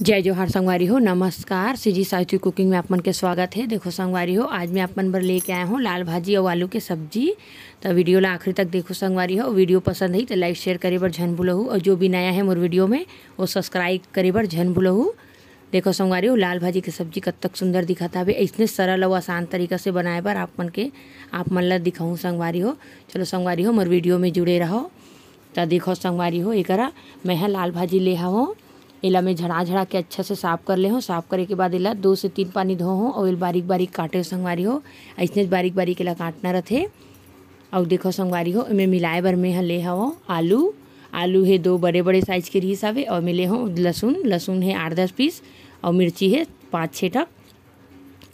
जय जोहार संगवारी हो नमस्कार सीजी साहित्य कुकिंग में आपमन के स्वागत है देखो संगवारी हो आज मैं आपमन पर लेके आया हूँ लाल भाजी और आलू के सब्जी तो वीडियो ला आखिरी तक देखो संगवारी हो वीडियो पसंद है तो लाइक शेयर करे पर झन बुलहू और जो भी नया है मोर वीडियो में वो सब्सक्राइब करे पर झन बुलहू देखो संगवारी हो लाल भाजी के सब्जी कब तक सुंदर दिखाता है इसने सरल और आसान तरीका से बनाए पर आप मन के आप मन ला दिखाऊँ संगवारी हो चलो संगवारी हो मोर वीडियो में जुड़े रहो तो देखो संगवारी हो एक मैं लाल भाजी ले हूँ इला में झड़ा झड़ा के अच्छा से साफ कर ले हो साफ करे के बाद इला दो से तीन पानी धो हो और बारीक बारीक काटे संगवारी हो ऐसे बारीक बारीक इला काटना रहते और देखो संगवारी हो एमे मिलाए बर में ले हव आलू आलू है दो बड़े बड़े साइज के रीस हवे और मिले हो लहसुन लहसुन है आठ दस पीस और मिर्ची है पाँच छः टक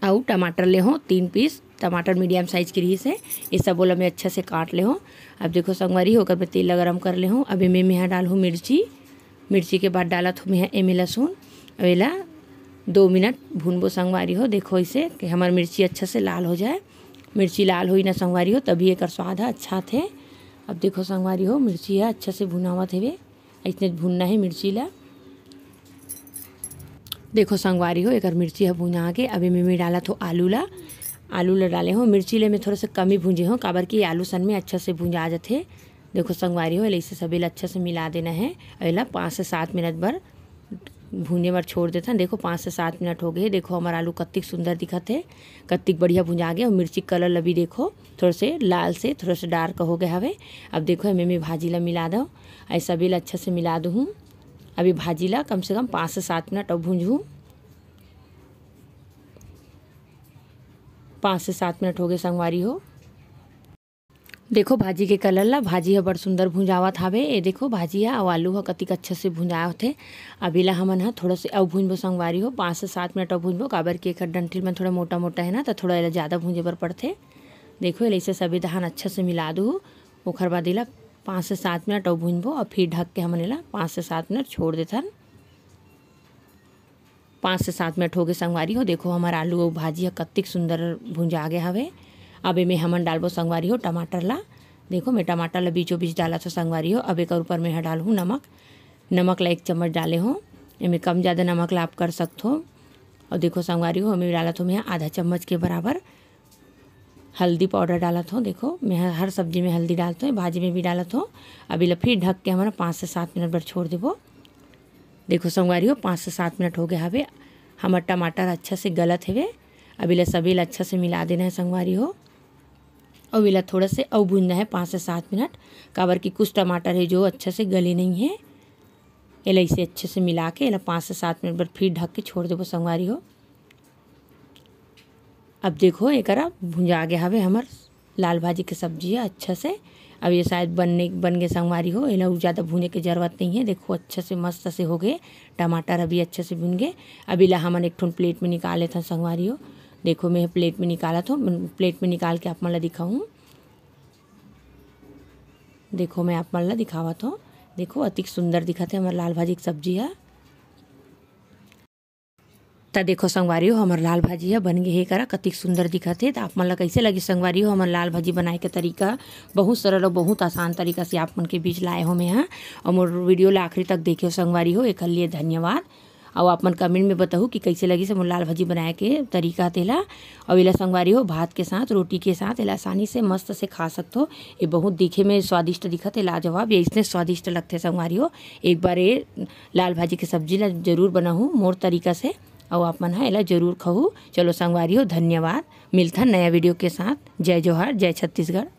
और टमाटर ले हो तीन पीस टमाटर मीडियम साइज के रीस है ये सब बोला मैं अच्छा से काट ले हो अब देखो संगवारी होकर तेल गरम कर ले हूँ अभी मैं यहाँ मिर्ची मिर्ची के बाद डाला तो मैं एमे लहसुन अवेला दो मिनट भूनबो संगवारी हो देखो इसे कि हमार मिर्ची अच्छा से लाल हो जाए मिर्ची लाल हुई ना संगवारी हो तभी एक स्वाद है अच्छा थे अब देखो संगवारी हो मिर्ची है अच्छा से भुना हुआ थे वे इतने भुनना है मिर्ची ला देखो संगवारी हो एक मिर्ची है भुना के अभी मैं डाला तो आलू ला आलू ला डाले हो मिर्ची ले में थोड़ा सा कम ही भूंजे हो काबर की आलू सन में अच्छा से भूंजा जाते देखो संगवारी हो ऐसे सभी अच्छा से मिला देना है अला पाँच से सात मिनट भर भूने भर छोड़ देता देखो पाँच से सात मिनट हो गए देखो हमारा आलू कत्तिक सुंदर दिखत है कत्तिक बढ़िया भुंजा गया और मिर्ची कलर अभी देखो थोड़ा से लाल से थोड़ा से डार्क हो गया हवे अब देखो हमें मैं भाजी ला मिला दो ऐसा बिल अच्छा से मिला दूँ अभी भाजी ला कम से कम पाँच से सात मिनट और भूंजूँ पाँच से सात मिनट हो गए संगवारी हो देखो भाजी के कलर ला भाजी है बड़ सुंदर भुंजावत हावे ये देखो भाजी है और आलू है कतिक अच्छा से भुंजाए थे अभी ला हमन है थोड़ा से अब भुंजबो संगवारी हो पाँच से सात मिनट अब भुंजबो काबर के एक डंठिल में थोड़ा मोटा मोटा है ना तो थोड़ा एला ज़्यादा भूंजे पर पड़ते देखो ऐसे सभी धान अच्छा से मिला दू ओखर बाद इला पाँच से सात मिनट और भूंजबो और फिर ढक के हम एला पाँच से सात मिनट छोड़ देते पाँच से सात मिनट हो गए संगवारी हो देखो हमारे आलू भाजी है कतिक सुंदर भुंजा गया हवे अब इमें हमन डालबो संगवारी हो टमाटर ला देखो मैं टमाटर ला बीचों बीच डाला था संगवारी हो अब एक ऊपर में डाल हूँ नमक नमक ला एक चम्मच डाले हो इमें कम ज़्यादा नमक ला आप कर सकते हो और देखो संगवारी हो हमें डाला तो मैं आधा चम्मच के बराबर हल्दी पाउडर डाला था देखो मैं हर सब्जी में हल्दी डालते हूँ भाजी में भी डाला था अभी ला फिर ढक के हमारा पाँच से सात मिनट भर छोड़ देबो देखो संगवारी हो पाँच से सात मिनट हो गया हवे हमार टमाटर अच्छा से गलत है वे अभी ला सभी अच्छा से मिला देना है संगवारी हो और वेला थोड़ा से और भूनना है पाँच से सात मिनट काबर की कुछ टमाटर है जो अच्छे से गले नहीं है एला इसे अच्छे से मिला के एला पाँच से सात मिनट पर फिर ढक के छोड़ देबो संगवारी हो अब देखो एक भुंजा गया हवे हमार लाल भाजी के सब्जी है अच्छा से अब ये शायद बनने बन गए संगवारी हो एला ज़्यादा भूने की ज़रूरत नहीं है देखो अच्छे से मस्त से हो गए टमाटर अभी अच्छे से भून गए अब इला हमन एक ठोन प्लेट में निकाले था संगवारी हो देखो मैं प्लेट में निकाला तो प्लेट में निकाल के आप मला दिखाऊँ देखो मैं आप मला दिखावा तो देखो अति सुंदर दिखत है हमारे लाल भाजी की सब्जी है तो देखो संगवारी हमारे लाल भाजी है बन गए हे करा कतिक सुंदर दिखत है तो आप मन कैसे लगी संगवारी हो हमारे लाल भाजी बनाए के तरीका बहुत सरल और बहुत आसान तरीका से आप मन के बीच लाए हो मैं यहाँ और मोर वीडियो ला आखिरी तक देखे हो संगवारी हो एक लिए धन्यवाद और आप मन कमेंट में बताऊँ कि कैसे लगी से मोर लाल भाजी बनाए के तरीका तेला और इला संगवारी हो भात के साथ रोटी के साथ इला आसानी से मस्त से खा सकते हो ये बहुत दिखे में स्वादिष्ट दिखत है लाजवाब ये इसने स्वादिष्ट लगते संगवारी हो एक बार ये लाल भाजी के सब्जी ला जरूर बनाऊँ मोर तरीका से और आप मन है जरूर खाऊ चलो संगवारी हो धन्यवाद मिलता नया वीडियो के साथ जय जोहार जय छत्तीसगढ़